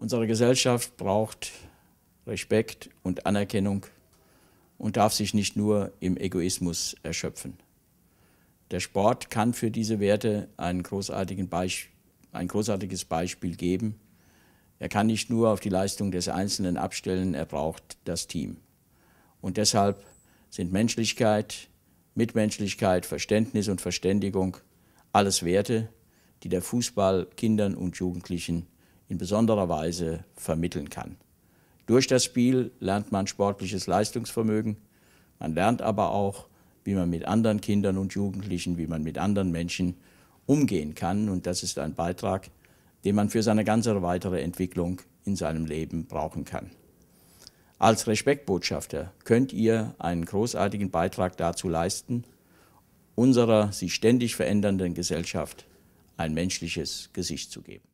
Unsere Gesellschaft braucht Respekt und Anerkennung und darf sich nicht nur im Egoismus erschöpfen. Der Sport kann für diese Werte ein, ein großartiges Beispiel geben. Er kann nicht nur auf die Leistung des Einzelnen abstellen, er braucht das Team. Und deshalb sind Menschlichkeit, Mitmenschlichkeit, Verständnis und Verständigung alles Werte, die der Fußball Kindern und Jugendlichen in besonderer Weise vermitteln kann. Durch das Spiel lernt man sportliches Leistungsvermögen, man lernt aber auch, wie man mit anderen Kindern und Jugendlichen, wie man mit anderen Menschen umgehen kann. Und das ist ein Beitrag, den man für seine ganze weitere Entwicklung in seinem Leben brauchen kann. Als Respektbotschafter könnt ihr einen großartigen Beitrag dazu leisten, unserer sich ständig verändernden Gesellschaft ein menschliches Gesicht zu geben.